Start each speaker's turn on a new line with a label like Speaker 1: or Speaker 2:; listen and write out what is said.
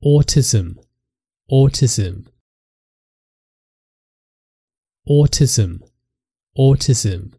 Speaker 1: autism autism autism autism